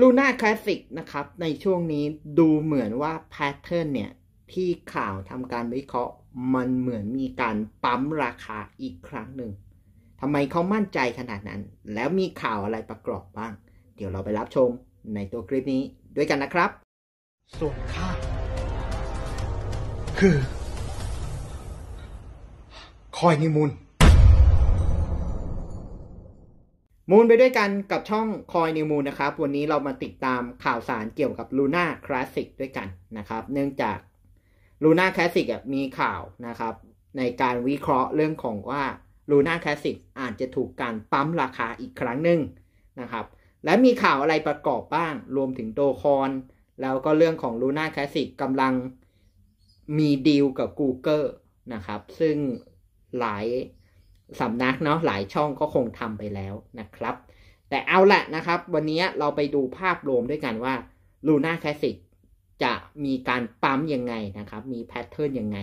ลูน่าคลาสสิกนะครับในช่วงนี้ดูเหมือนว่าแพทเทิร์นเนี่ยที่ข่าวทำการวิเคราะห์มันเหมือนมีการปั๊มราคาอีกครั้งหนึ่งทำไมเขามั่นใจขนาดนั้น แล้วมีข่าวอะไรประกอบบ้าง เดี๋ยวเราไปรับชมในตัวคลิปนี้ด้วยกันนะครับส่วนค่าคือ คอยนิมุนมูนไปด้วยกันกับช่องคอยนิวมูนนะครับ วันนี้เรามาติดตามข่าวสารเกี่ยวกับลูน่าคลาสสิกด้วยกันนะครับ เนื่องจากลูน่าคลาสสิกมีข่าวนะครับ ในการวิเคราะห์เรื่องของว่าลูน่าคลาสสิกอาจจะถูกการปั๊มราคาอีกครั้งหนึ่งนะครับ และมีข่าวอะไรประกอบบ้าง รวมถึงโดคอน แล้วก็เรื่องของลูน่าคลาสสิกกำลังมีดีลกับ Google นะครับ ซึ่งหลายสำนักเนาะหลายช่องก็คงทำไปแล้วนะครับ แต่เอาละนะครับ วันนี้เราไปดูภาพรวมด้วยกันว่า Luna Classic จะมีการปั๊มยังไงนะครับ มีแพทเทิร์นยังไง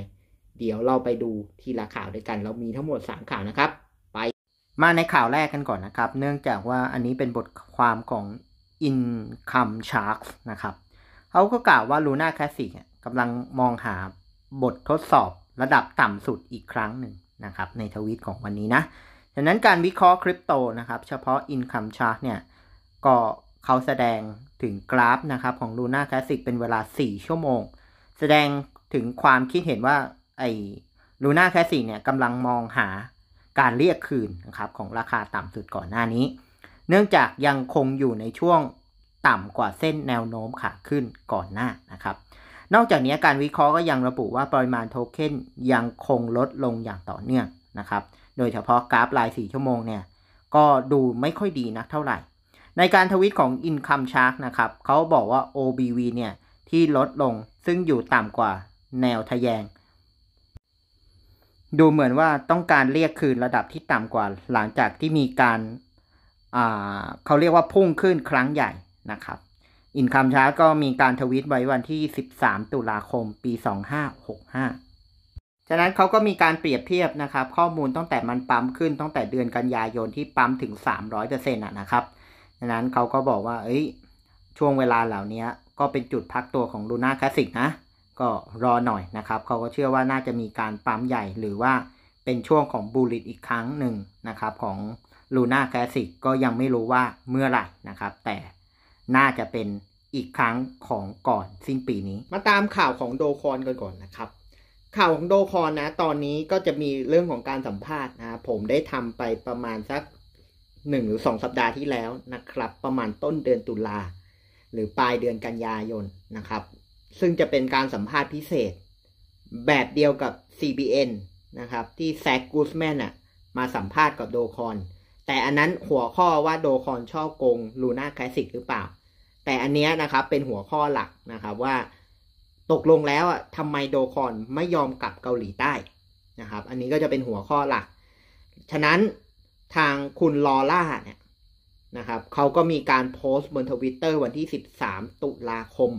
เดี๋ยวเราไปดูทีละข่าวด้วยกัน เรามีทั้งหมด 3 ข่าวนะครับ ไปมาในข่าวแรกกันก่อนนะครับ เนื่องจากว่าอันนี้เป็นบทความของ Income Sharks นะครับ เขาก็กล่าวว่า Luna Classic กำลังมองหาบททดสอบระดับต่ำสุดอีกครั้งหนึ่งนะครับในทวิตของวันนี้นะดังนั้นการวิเคราะห์คริปโตนะครับ เฉพาะ Income Chart เนี่ยก็เขาแสดงถึงกราฟนะครับ ของ Luna Classic เป็นเวลา 4 ชั่วโมง แสดงถึงความคิดเห็นว่าไอ้ลูน่าแคสซ i เนี่ยกำลังมองหาการเรียกคืนนะครับของราคาต่ำสุดก่อนหน้านี้ เนื่องจากยังคงอยู่ในช่วงต่ำกว่าเส้นแนวโน้มขาขึ้นก่อนหน้านะครับนอกจากนี้การวิเคราะห์ก็ยังระบุว่าปริมาณโทเค็นยังคงลดลงอย่างต่อเนื่องนะครับ โดยเฉพาะกราฟลาย 4 ชั่วโมงเนี่ยก็ดูไม่ค่อยดีนักเท่าไหร่ ในการทวิตของ Income Shark นะครับเขาบอกว่า OBV เนี่ยที่ลดลงซึ่งอยู่ต่ำกว่าแนวทะแยง ดูเหมือนว่าต้องการเรียกคืนระดับที่ต่ำกว่าหลังจากที่มีการเขาเรียกว่าพุ่งขึ้นครั้งใหญ่นะครับอินคัมชาร์ตก็มีการทวิตไว้วันที่ 13 ตุลาคมปี 2565ฉะนั้นเขาก็มีการเปรียบเทียบนะครับ ข้อมูลตั้งแต่มันปั๊มขึ้นตั้งแต่เดือนกันยายนที่ปั๊มถึง 300%อ่ะนะครับ ฉะนั้นเขาก็บอกว่า เอ้ย ช่วงเวลาเหล่านี้ก็เป็นจุดพักตัวของลูน่าคลาสสิกนะ ก็รอหน่อยนะครับ เขาก็เชื่อว่าน่าจะมีการปั๊มใหญ่หรือว่าเป็นช่วงของบูลลิตอีกครั้งหนึ่งนะครับของลูน่าคลาสสิกก็ยังไม่รู้ว่าเมื่อไหร่นะครับแต่น่าจะเป็นอีกครั้งของก่อนสิ้นปีนี้มาตามข่าวของโดคอนกันก่อนนะครับ ข่าวของโดคอนนะตอนนี้ก็จะมีเรื่องของการสัมภาษณ์นะผมได้ทำไปประมาณสักหนึ่งหรือสองสัปดาห์ที่แล้วนะครับ ประมาณต้นเดือนตุลา หรือปลายเดือนกันยายนนะครับ ซึ่งจะเป็นการสัมภาษณ์พิเศษ แบบเดียวกับ CBN นะครับที่แซกกูสแมนอะมาสัมภาษณ์กับโดคอนแต่อันนั้นหัวข้อว่าโดคอนช่อโกงลูน่าคลาสสิกหรือเปล่า แต่อันนี้นะครับ เป็นหัวข้อหลักนะครับ ว่าตกลงแล้วอ่ะทำไมโดคอนไม่ยอมกลับเกาหลีใต้นะครับ อันนี้ก็จะเป็นหัวข้อหลัก ฉะนั้นทางคุณลอล่าเนี่ยนะครับเขาก็มีการโพสต์บนทวิตเตอร์วันที่ 13 ตุลาคม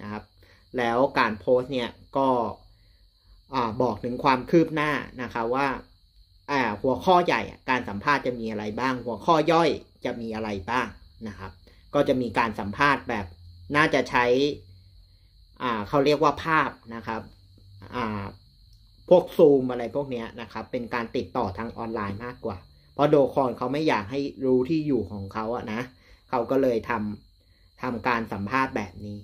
นะครับ แล้วการโพสต์เนี่ยก็บอกถึงความคืบหน้านะครับว่าอ่าหัวข้อใหญ่การสัมภาษณ์จะมีอะไรบ้าง หัวข้อย่อยจะมีอะไรบ้างนะครับ ก็จะมีการสัมภาษณ์แบบ น่าจะใช้อ่าเขาเรียกว่าภาพนะครับอ่าพวกซูมอะไรพวกนี้นะครับ เป็นการติดต่อทางออนไลน์มากกว่า เพราะโดคอนเขาไม่อยากให้รู้ที่อยู่ของเขาอะนะเขาก็เลยทำทำการสัมภาษณ์แบบนี้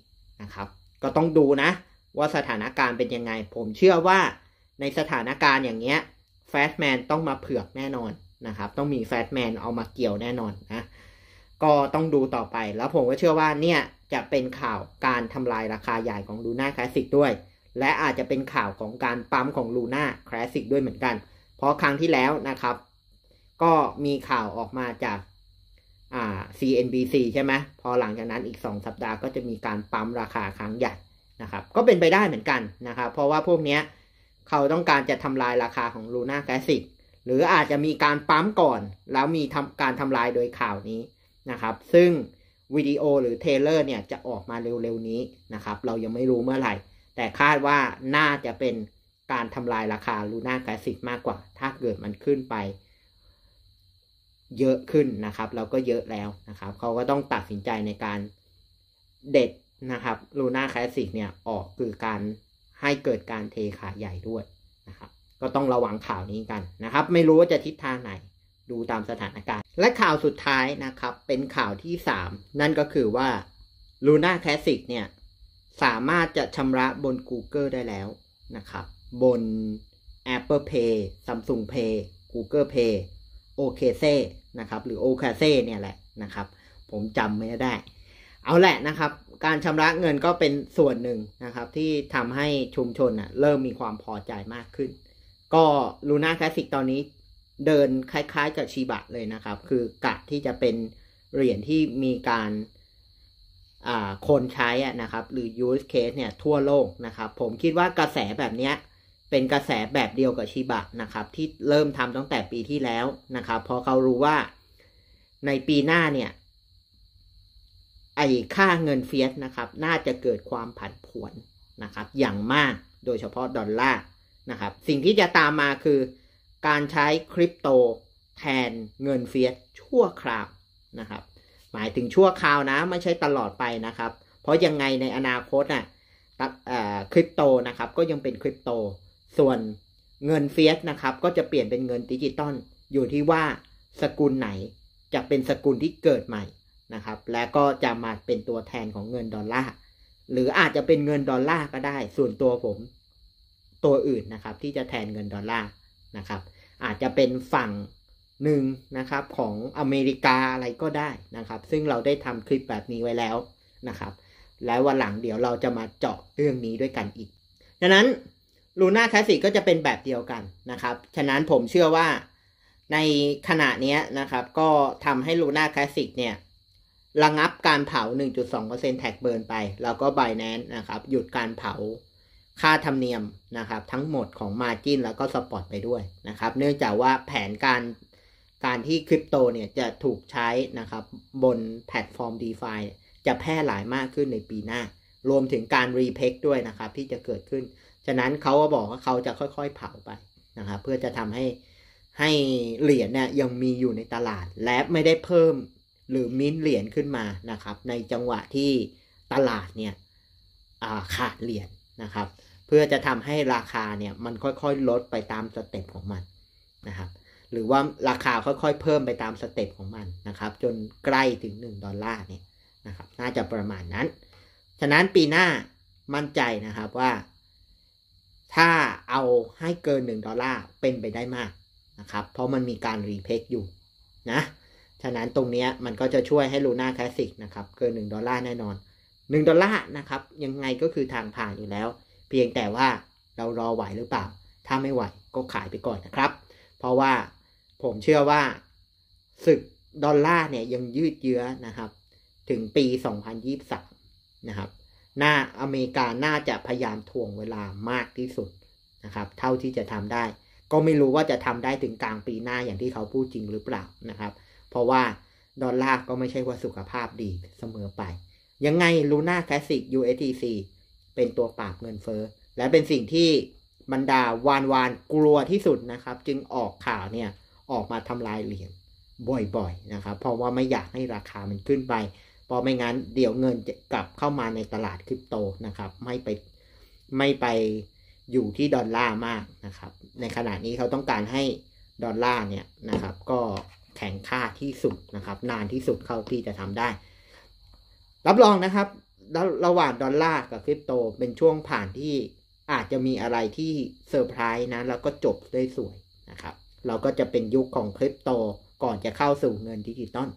นะครับ ก็ต้องดูนะ ว่าสถานการณ์เป็นยังไงผมเชื่อว่าในสถานการณ์อย่างเงี้ยแฟตแมนต้องมาเผือกแน่นอนนะครับต้องมีแฟตแมนเอามาเกี่ยวแน่นอนนะก็ต้องดูต่อไป แล้วผมก็เชื่อว่าเนี่ยจะเป็นข่าวการทำลายราคาใหญ่ของลูน่าคลาสสิกด้วยและอาจจะเป็นข่าวของการปั๊มของลูน่าคลาสสิกด้วยเหมือนกัน เพราะครั้งที่แล้วนะครับ ก็มีข่าวออกมาจากอ่า CNBC ใช่ไหมพอหลังจากนั้นอีก2สัปดาห์ก็จะมีการปั๊มราคาครั้งใหญ่นะครับ ก็เป็นไปได้เหมือนกันนะครับเพราะว่าพวกเนี้ยเขาต้องการจะทำลายราคาของลูน่าแกสิกหรืออาจจะมีการปั๊มก่อน แล้วมีทการทำลายโดยข่าวนี้นะครับ ซึ่งวิดีโอหรือเทเลอร์เนี่ยจะออกมาเร็วๆนี้นะครับเรายังไม่รู้เมื่อไหร่ แต่คาดว่าน่าจะเป็นการทำลายราคาลูน่าแกสิกมากกว่า ถ้าเกิดมันขึ้นไปเยอะขึ้นนะครับ เราก็เยอะแล้วนะครับ เขาก็ต้องตัดสินใจในการเด็ดนะครับลูน่าแคสสิกเนี่ยออกคือการให้เกิดการเทขายใหญ่ด้วยนะครับ ก็ต้องระวังข่าวนี้กันนะครับ ไม่รู้ว่าจะทิศทางไหน ดูตามสถานการณ์ และข่าวสุดท้ายนะครับเป็นข่าวที่ 3 นั่นก็คือว่า Luna Classic เนี่ย สามารถจะชำระบน Google ได้แล้วนะครับ บน Apple Pay Samsung Pay Google Pay OKC นะครับหรือ OKC เนี่ยแหละนะครับ ผมจำไม่ได้ เอาแหละนะครับการชำระเงินก็เป็นส่วนหนึ่งนะครับ ที่ทำให้ชุมชนอ่ะ เริ่มมีความพอใจมากขึ้น ก็ลูน่าคลาสสิกตอนนี้เดินคล้ายๆกับชีบะเลยนะครับ คือกะที่จะเป็นเหรียญที่มีการคนใช้นะครับ หรือ use case เนี่ยทั่วโลกนะครับ ผมคิดว่ากระแสแบบนี้เป็นกระแสแบบเดียวกับชีบะนะครับ ที่เริ่มทำตั้งแต่ปีที่แล้วนะครับพอเขารู้ว่าในปีหน้าเนี่ยไอค่าเงินเฟียสนะครับน่าจะเกิดความผันผวนนะครับอย่างมากโดยเฉพาะดอลลาร์นะครับสิ่งที่จะตามมาคือ การใช้คริปโตแทนเงินเฟียสชั่วคราวนะครับหมายถึงชั่วคราวนะ ไม่ใช่ตลอดไปนะครับ เพราะยังไงในอนาคตนะ่ะคริปโตนะครับก็ยังเป็นคริปโต ส่วนเงินเฟียสนะครับ ก็จะเปลี่ยนเป็นเงินดิจิตอลอยู่ที่ว่าสกุลไหนจะเป็นสกุลที่เกิดใหม่นะครับแล้วก็จะมาเป็นตัวแทนของเงินดอลลาร์หรืออาจจะเป็นเงินดอลลาร์ก็ได้ ส่วนตัวผมตัวอื่นนะครับที่จะแทนเงินดอลลาร์นะครับ อาจจะเป็นฝั่งหนึ่งนะครับของอเมริกาอะไรก็ได้นะครับ ซึ่งเราได้ทำคลิปแบบนี้ไว้แล้วนะครับ แล้ววันหลังเดี๋ยวเราจะมาเจาะเรื่องนี้ด้วยกันอีกดังนั้นลูน่าคลาสสิกก็จะเป็นแบบเดียวกันนะครับฉะนั้นผมเชื่อว่าในขณะนี้นะครับ ก็ทำให้ลูน่าคลาสสิกเนี่ยระงับการเผา 1.2%แท็กเบิร์นไป แล้วก็ Binance นะครับ หยุดการเผาค่าธรรมเนียมนะครับ ทั้งหมดของ Margin แล้วก็สปอตไปด้วยนะครับ เนื่องจากว่าแผนการการที่คริปโตเนี่ยจะถูกใช้นะครับบนแพลตฟอร์ม d e f าจะแพร่หลายมากขึ้นในปีหน้า รวมถึงการรีเพกด้วยนะครับ ที่จะเกิดขึ้น ฉะนั้นเขาก็บอกว่าเขาจะค่อยๆ เผาไปนะครับ เพื่อจะทำให้ให้เหรียญเนี่ยยังมีอยู่ในตลาดและไม่ได้เพิ่มหรือมิ้นเหรียญขึ้นมานะครับ ในจังหวะที่ตลาดเนี่ยขาดเหรียญนะครับ เพื่อจะทำให้ราคาเนี่ยมันค่อย ๆ ลดไปตามสเต็ปของมันนะครับ หรือว่าราคาค่อย ๆ เพิ่มไปตามสเต็ปของมันนะครับ จนใกล้ถึง1ดอลลาร์เนี่ยนะครับ น่าจะประมาณนั้น ฉะนั้นปีหน้ามั่นใจนะครับว่า ถ้าเอาให้เกิน1ดอลลาร์เป็นไปได้มากนะครับ เพราะมันมีการรีเพกอยู่นะฉะนั้นตรงนี้มันก็จะช่วยให้ลูน่าคลาสสิกนะครับ เกิน1ดอลลาร์แน่นอน1ดอลลาร์นะครับ ยังไงก็คือทางผ่านอยู่แล้ว เพียงแต่ว่าเรารอไหวหรือเปล่า ถ้าไม่ไหวก็ขายไปก่อนนะครับ เพราะว่าผมเชื่อว่าศึกดอลลาร์เนี่ยยังยืดเยื้อนะครับ ถึงปี 2023 นะครับ หน้าอเมริกาน่าจะพยายามทวงเวลามากที่สุดนะครับ เท่าที่จะทำได้ก็ไม่รู้ว่าจะทำได้ถึงกลางปีหน้าอย่างที่เขาพูดจริงหรือเปล่านะครับ เพราะว่า ดอลลาร์ก็ไม่ใช่ว่าสุขภาพดีเสมอไป ยังไงลูน่าคลาสสิก USDC เป็นตัวปราบเงินเฟ้อและเป็นสิ่งที่บรรดาวานวานกลัวที่สุดนะครับ จึงออกข่าวเนี่ยออกมาทำลายเหรียญบ่อยๆนะครับ เพราะว่าไม่อยากให้ราคามันขึ้นไป เพราะไม่งั้นเดี๋ยวเงินจะกลับเข้ามาในตลาดคริปโตนะครับ ไม่ไปไม่ไปอยู่ที่ดอลลาร์มากนะครับ ในขณะนี้ เขาต้องการให้ดอลลาร์เนี่ยนะครับ ก็แข็งค่าที่สุดนะครับ นานที่สุดเข้าที่จะทำได้ รับรองนะครับแล้วระหว่างดอลลาร์กับคริปโตเป็นช่วงผ่านที่อาจจะมีอะไรที่เซอร์ไพรส์นะ แล้วก็จบได้สวยนะครับ เราก็จะเป็นยุคของคริปโต ก่อนจะเข้าสู่เงินดิจิตอล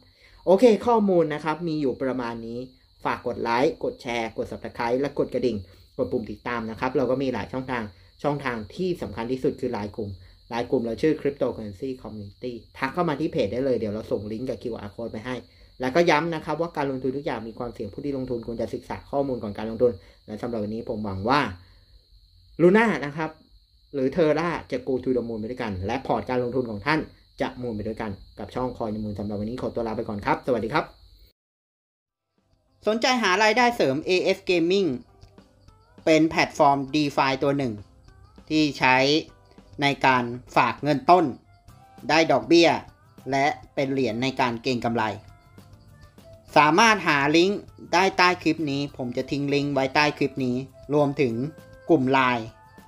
โอเค ข้อมูลนะครับ มีอยู่ประมาณนี้ฝากกดไลค์กดแชร์กด subscribe และกดกระดิ่งกดปุ่มติดตามนะครับ เราก็มีหลายช่องทาง ช่องทางที่สำคัญที่สุดคือไลน์กลุ่มไลน์กลุ่มเราชื่อ Cryptocurrency Community ทักเข้ามาที่เพจได้เลย เดี๋ยวเราส่งลิงก์กับ QR code ไปให้ แล้วก็ย้ำนะครับ ว่าการลงทุนทุกอย่างมีความเสี่ยง ผู้ที่ลงทุนควรจะศึกษาข้อมูลก่อนการลงทุน และสำหรับวันนี้ผมหวังว่าลูน่านะครับ หรือเทอร่าจะกูทูดมูลไปด้วยกัน และพอร์ตการลงทุนของท่านจะมูลไปด้วยกันกับช่องคอยมูลสำหรับวันนี้ขอตัวลาไปก่อนครับ สวัสดีครับ สนใจหารายได้เสริม AS Gaming เป็นแพลตฟอร์ม d e f าตัวหนึ่ง ที่ใช้ในการฝากเงินต้น ได้ดอกเบี้ย และเป็นเหรียญในการเก็งกำไร สามารถหาลิงก์ได้ใต้คลิปนี้ ผมจะทิ้งลิงก์ไว้ใต้คลิปนี้รวมถึงกลุ่มไลน์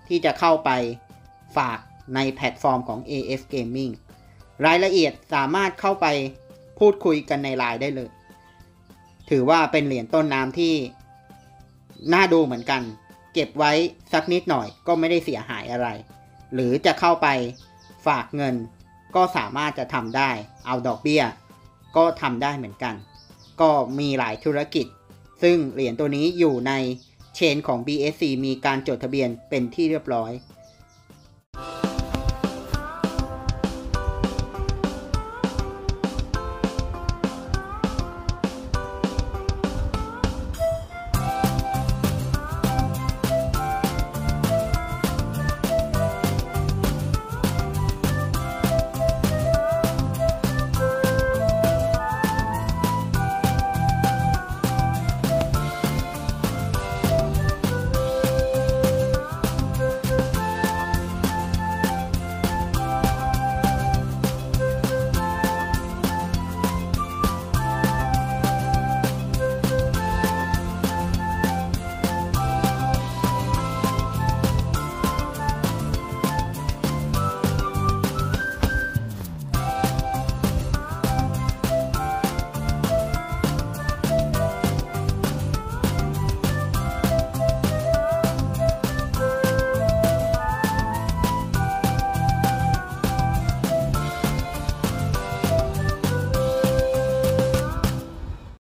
ที่จะเข้าไปฝากในแพลตฟอร์มของ AF Gaming รายละเอียดสามารถเข้าไปพูดคุยกันในไลน์ได้เลย ถือว่าเป็นเหรียญต้นน้ำที่น่าดูเหมือนกัน เก็บไว้สักนิดหน่อยก็ไม่ได้เสียหายอะไร หรือจะเข้าไปฝากเงินก็สามารถจะทำได้ เอาดอกเบี้ยก็ทำได้เหมือนกัน ก็มีหลายธุรกิจ ซึ่งเหรียญตัวนี้อยู่ในเชนของ BSC มีการจดทะเบียนเป็นที่เรียบร้อย